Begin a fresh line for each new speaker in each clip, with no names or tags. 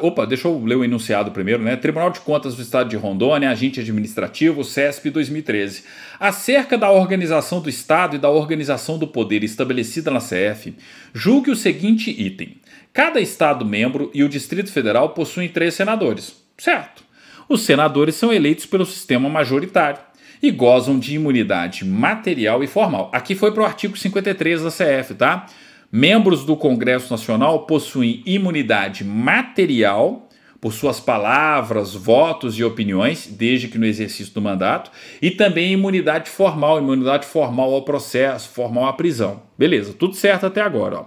Opa, deixa eu ler o enunciado primeiro, né? Tribunal de Contas do Estado de Rondônia, agente administrativo, CESP 2013. Acerca da organização do Estado e da organização do poder estabelecida na CF, julgue o seguinte item: cada Estado membro e o Distrito Federal possuem três senadores, certo? Os senadores são eleitos pelo sistema majoritário e gozam de imunidade material e formal. Aqui foi para o artigo 53 da CF, tá? Membros do Congresso Nacional possuem imunidade material por suas palavras, votos e opiniões, desde que no exercício do mandato, e também imunidade formal, imunidade formal ao processo, formal à prisão. Beleza, tudo certo até agora. Ó.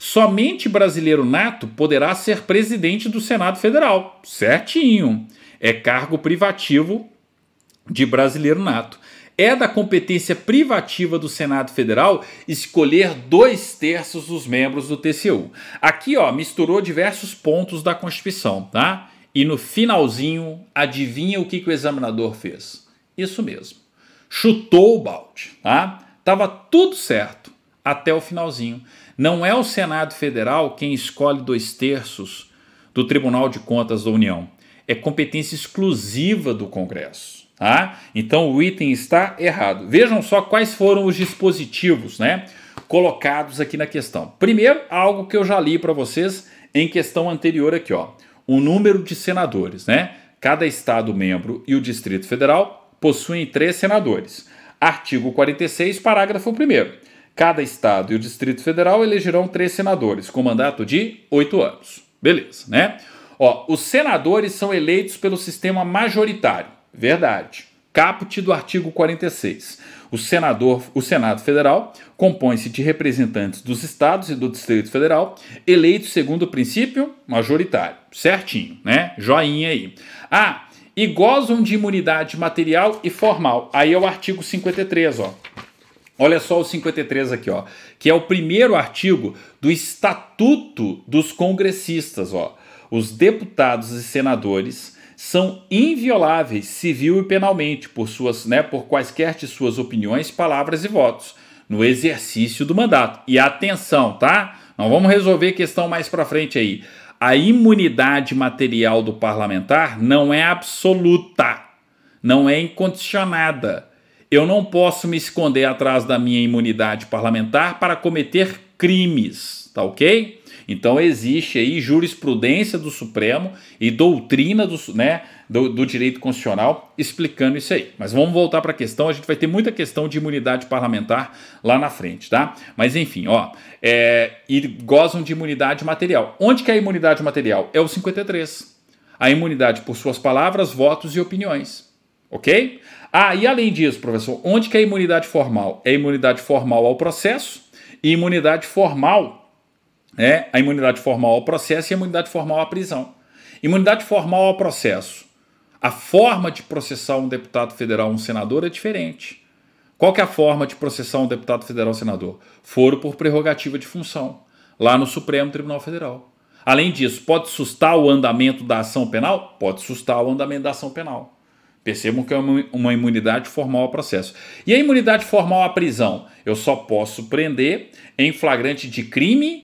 Somente brasileiro nato poderá ser presidente do Senado Federal. Certinho. É cargo privativo de brasileiro nato é da competência privativa do Senado Federal escolher dois terços dos membros do TCU. Aqui, ó, misturou diversos pontos da Constituição, tá? E no finalzinho, adivinha o que, que o examinador fez? Isso mesmo. Chutou o balde, tá? Tava tudo certo até o finalzinho. Não é o Senado Federal quem escolhe dois terços do Tribunal de Contas da União. É competência exclusiva do Congresso. Tá? Então o item está errado. Vejam só quais foram os dispositivos né, colocados aqui na questão. Primeiro, algo que eu já li para vocês em questão anterior aqui, ó. O número de senadores, né? Cada estado membro e o Distrito Federal possuem três senadores. Artigo 46, parágrafo 1 Cada estado e o Distrito Federal elegerão três senadores, com mandato de oito anos. Beleza, né? Ó, os senadores são eleitos pelo sistema majoritário Verdade. Caput do artigo 46. O, senador, o Senado Federal compõe-se de representantes dos estados e do Distrito Federal, eleitos segundo o princípio majoritário. Certinho, né? Joinha aí. Ah, e gozam de imunidade material e formal. Aí é o artigo 53, ó. Olha só o 53 aqui, ó, que é o primeiro artigo do Estatuto dos Congressistas, ó. Os deputados e senadores são invioláveis civil e penalmente por suas, né, por quaisquer de suas opiniões, palavras e votos no exercício do mandato. E atenção, tá? Não vamos resolver questão mais para frente aí. A imunidade material do parlamentar não é absoluta, não é incondicionada. Eu não posso me esconder atrás da minha imunidade parlamentar para cometer crimes tá ok? Então existe aí jurisprudência do Supremo e doutrina do, né, do, do direito constitucional explicando isso aí. Mas vamos voltar para a questão, a gente vai ter muita questão de imunidade parlamentar lá na frente, tá? Mas enfim, ó, é, e gozam de imunidade material. Onde que é a imunidade material? É o 53. A imunidade por suas palavras, votos e opiniões, ok? Ah, e além disso, professor, onde que é a imunidade formal? É imunidade formal ao processo e imunidade formal é a imunidade formal ao processo e a imunidade formal à prisão. Imunidade formal ao processo. A forma de processar um deputado federal um senador é diferente. Qual que é a forma de processar um deputado federal um senador? Foro por prerrogativa de função, lá no Supremo Tribunal Federal. Além disso, pode sustar o andamento da ação penal? Pode sustar o andamento da ação penal. Percebam que é uma imunidade formal ao processo. E a imunidade formal à prisão? Eu só posso prender em flagrante de crime